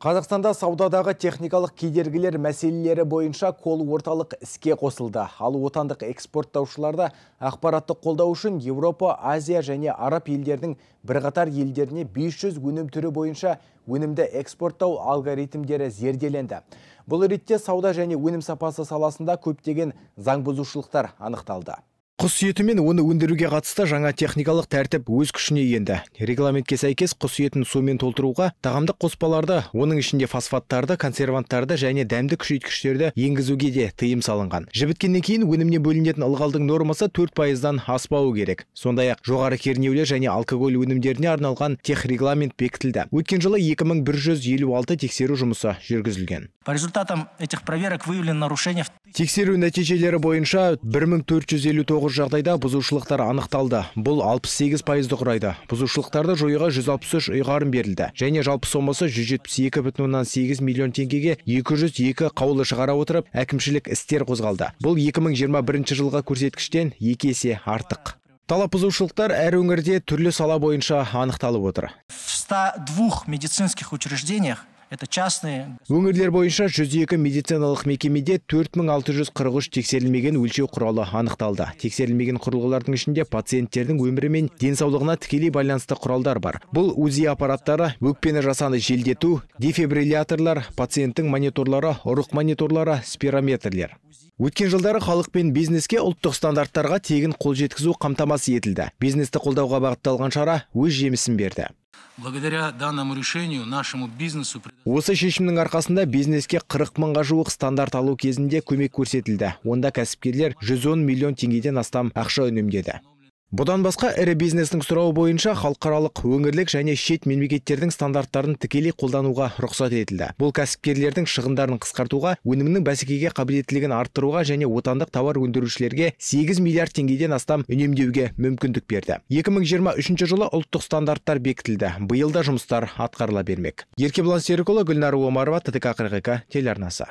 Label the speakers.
Speaker 1: Қазақстанда саудадағы техникалық кедергілер мәселелері бойынша қол орталық іске қосылды. Ал отандық экспорттаушыларда ақпаратты қолдау үшін Европа, Азия және Араб елдердің бірқатар елдеріне 500 өнім түрі бойынша өнімді экспорттау алгоритмдері зерделенді. Бұл ретте сауда және өнім сапасы саласында көптеген заңбұзушылықтар анықталды құс еті мен оны өндіруге қатысты жаңа техникалық тәртіп өз күшіне енді регламентке сәйкес құс етін сумен толтыруға тағамдық қоспаларды оның ішінде фосфаттарды консерванттарды және дәмді күшейткіштерді енгізуге де тыйым салынған жібіткеннен кейін өнімнен бөлінетін ылғалдың нормасы төрт пайыздан аспауы керек сондай ақ жоғары кернеулі және алкоголь өнімдеріне арналған техрегламент бекітілді өткен жылы алты тексеру жұмысы жүргізілген по результатам этих проверок выявлено нарушение тексеру нәтижелері бойынша 1459 жағдайда бұзушылықтар анықталды бұл 68 пайызды құрайды бұзушылықтарды жоюға 163 ұйғарым берілді және жалпы сомасы 172,8 миллион теңгеге 202 қаулы шығара отырып әкімшілік істер қозғалды бұл 2021 жылға көрсеткіштен екі есе артық талап бұзушылықтар әр өңірде түрлі сала бойынша анықталып отыр в медицинских учреждениях это частные өңірлер бойынша 102 медициналық мекемеде 4643 тексерілмеген өлшеу құралы анықталды тексерілмеген құрылғылардың ішінде пациенттердің өмірі мен денсаулығына тікелей байланысты құралдар бар бұл узи аппараттары өкпені жасаны желдету дефибрилляторлар пациенттің мониторлары ұрық мониторлары спирометрлер өткен жылдары халық пен бизнеске ұлттық стандарттарға тегін қол жеткізу қамтамасыз етілді бизнесті қолдауға бағытталған шара өз жемісін берді благодаря данному решению нашему бизнесу осы шешімнің арқасында бизнеске 40 мыңға жуық стандарт алу кезінде көмек көрсетілді онда кәсіпкерлер 110 миллион теңгеден астам ақша өнімдеді бұдан басқа ірі бизнестің сұрауы бойынша халықаралық өңірлік және шет мемлекеттердің стандарттарын тікелей қолдануға рұқсат етілді бұл кәсіпкерлердің шығындарын қысқартуға өнімнің бәсекеге қабілеттілігін арттыруға және отандық тауар өндірушілерге 8 миллиард теңгеден астам үнемдеуге мүмкіндік берді 2023 жылы ұлттық стандарттар бекітілді биыл да жұмыстар атқарыла бермек еркебұлан серікұлы гүлнар омарова ттк қырық